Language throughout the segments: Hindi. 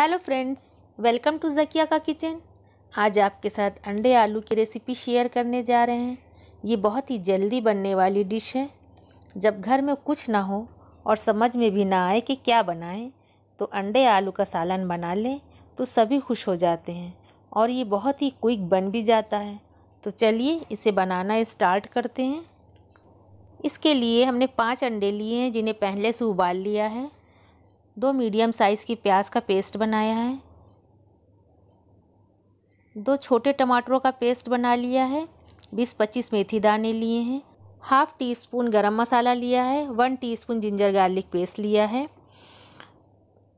hello friends welcome to Zakia का किचन आज आपके साथ अंडे आलू की रेसिपी शेयर करने जा रहे हैं ये बहुत ही जल्दी बनने वाली डिश है जब घर में कुछ ना हो और समझ में भी ना आए कि क्या बनाएं तो अंडे आलू का सालन बना लें तो सभी खुश हो जाते हैं और ये बहुत ही क्विक बन भी जाता है तो चलिए इसे बनाना इस्टार्ट करते हैं इसके लिए हमने पाँच अंडे लिए हैं जिन्हें पहले से उबाल लिया है दो मीडियम साइज़ की प्याज का पेस्ट बनाया है दो छोटे टमाटरों का पेस्ट बना लिया है बीस पच्चीस मेथी दाने लिए हैं हाफ़ टी स्पून गरम मसाला लिया है one teaspoon ginger garlic paste लिया है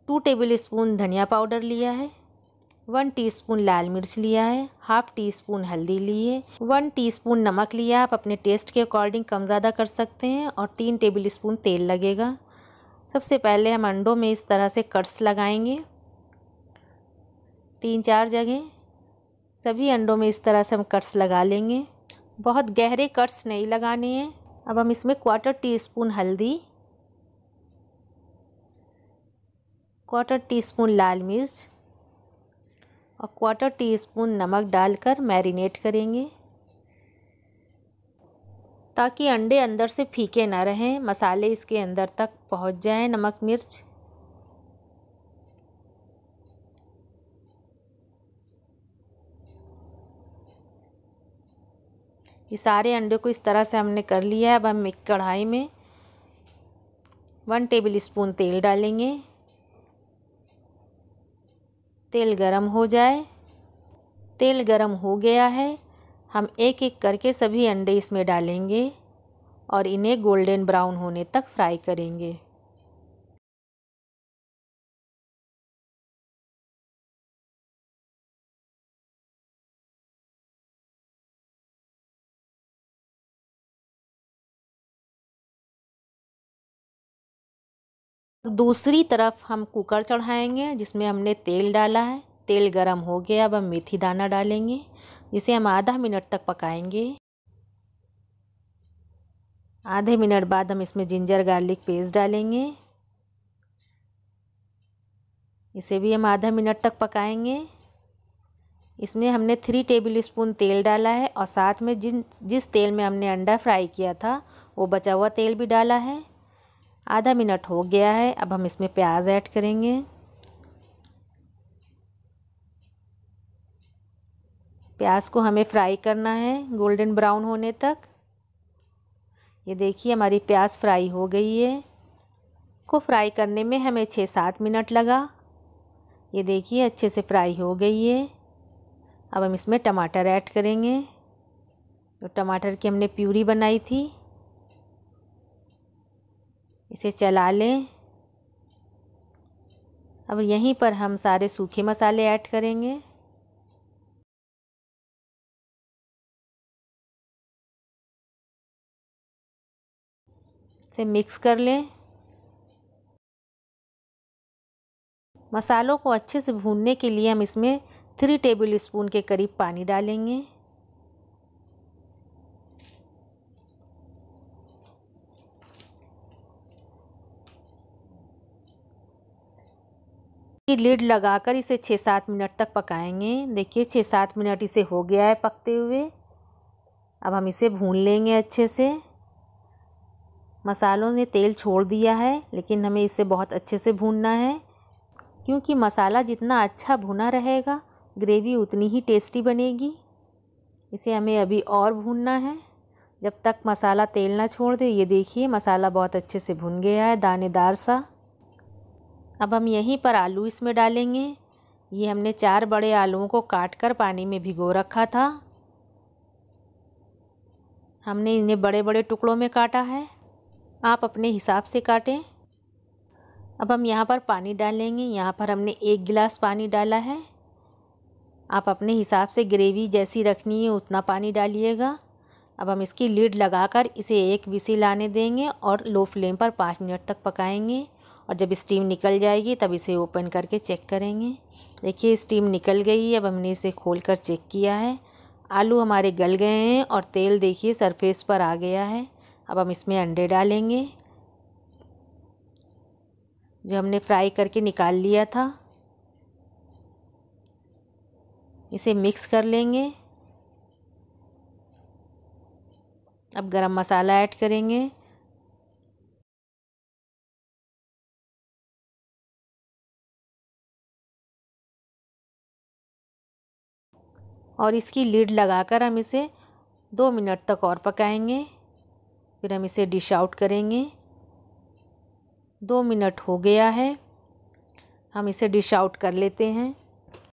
टू टेबल स्पून धनिया पाउडर लिया है वन टीस्पून लाल मिर्च लिया है हाफ़ टी स्पून हल्दी ली है वन स्पून नमक लिया आप अपने टेस्ट के अकॉर्डिंग कम ज़्यादा कर सकते हैं और तीन टेबल स्पून तेल लगेगा सबसे पहले हम अंडों में इस तरह से कट्स लगाएंगे तीन चार जगह सभी अंडों में इस तरह से हम कट्स लगा लेंगे बहुत गहरे कट्स नहीं लगाने हैं अब हम इसमें क्वार्टर टी स्पून हल्दी क्वार्टर टी स्पून लाल मिर्च और क्वार्टर टी स्पून नमक डालकर मैरिनेट करेंगे ताकि अंडे अंदर से फीके ना रहें मसाले इसके अंदर तक पहुंच जाएं नमक मिर्च ये सारे अंडे को इस तरह से हमने कर लिया है अब हम एक कढ़ाई में वन टेबल स्पून तेल डालेंगे तेल गरम हो जाए तेल गरम हो गया है हम एक एक करके सभी अंडे इसमें डालेंगे और इन्हें गोल्डन ब्राउन होने तक फ्राई करेंगे दूसरी तरफ हम कुकर चढ़ाएंगे जिसमें हमने तेल डाला है तेल गरम हो गया अब हम मेथी दाना डालेंगे इसे हम आधा मिनट तक पकाएंगे आधे मिनट बाद हम इसमें जिंजर गार्लिक पेस्ट डालेंगे इसे भी हम आधा मिनट तक पकाएंगे इसमें हमने थ्री टेबल स्पून तेल डाला है और साथ में जिन जिस तेल में हमने अंडा फ्राई किया था वो बचा हुआ तेल भी डाला है आधा मिनट हो गया है अब हम इसमें प्याज ऐड करेंगे प्याज को हमें फ्राई करना है गोल्डन ब्राउन होने तक ये देखिए हमारी प्याज फ्राई हो गई है को फ्राई करने में हमें छः सात मिनट लगा ये देखिए अच्छे से फ्राई हो गई है अब हम इसमें टमाटर ऐड करेंगे तो टमाटर की हमने प्यूरी बनाई थी इसे चला लें अब यहीं पर हम सारे सूखे मसाले ऐड करेंगे से मिक्स कर लें मसालों को अच्छे से भूनने के लिए हम इसमें थ्री टेबल स्पून के करीब पानी डालेंगे लीड लगाकर इसे छः सात मिनट तक पकाएंगे देखिए छः सात मिनट इसे हो गया है पकते हुए अब हम इसे भून लेंगे अच्छे से मसालों ने तेल छोड़ दिया है लेकिन हमें इसे बहुत अच्छे से भूनना है क्योंकि मसाला जितना अच्छा भुना रहेगा ग्रेवी उतनी ही टेस्टी बनेगी इसे हमें अभी और भूनना है जब तक मसाला तेल ना छोड़ दे ये देखिए मसाला बहुत अच्छे से भुन गया है दानेदार सा अब हम यहीं पर आलू इसमें डालेंगे ये हमने चार बड़े आलूओं को काट कर पानी में भिगो रखा था हमने इन्हें बड़े बड़े टुकड़ों में काटा है आप अपने हिसाब से काटें अब हम यहाँ पर पानी डालेंगे यहाँ पर हमने एक गिलास पानी डाला है आप अपने हिसाब से ग्रेवी जैसी रखनी है उतना पानी डालिएगा अब हम इसकी लीड लगाकर इसे एक बिसी लाने देंगे और लो फ्लेम पर पाँच मिनट तक पकाएंगे और जब स्टीम निकल जाएगी तब इसे ओपन करके चेक करेंगे देखिए स्टीम निकल गई अब हमने इसे खोल कर चेक किया है आलू हमारे गल गए हैं और तेल देखिए सरफेस पर आ गया है अब हम इसमें अंडे डालेंगे जो हमने फ्राई करके निकाल लिया था इसे मिक्स कर लेंगे अब गरम मसाला ऐड करेंगे और इसकी लीड लगाकर हम इसे दो मिनट तक और पकाएंगे फिर हम इसे डिश आउट करेंगे दो मिनट हो गया है हम इसे डिश आउट कर लेते हैं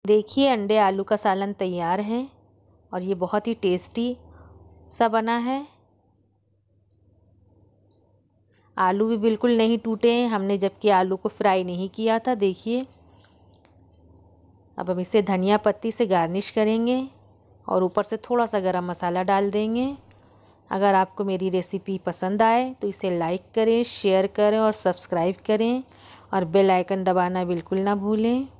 देखिए अंडे आलू का सालन तैयार है और ये बहुत ही टेस्टी सा बना है आलू भी बिल्कुल नहीं टूटे हैं हमने जबकि आलू को फ्राई नहीं किया था देखिए अब हम इसे धनिया पत्ती से गार्निश करेंगे और ऊपर से थोड़ा सा गरम मसाला डाल देंगे अगर आपको मेरी रेसिपी पसंद आए तो इसे लाइक करें शेयर करें और सब्सक्राइब करें और बेल आइकन दबाना बिल्कुल ना भूलें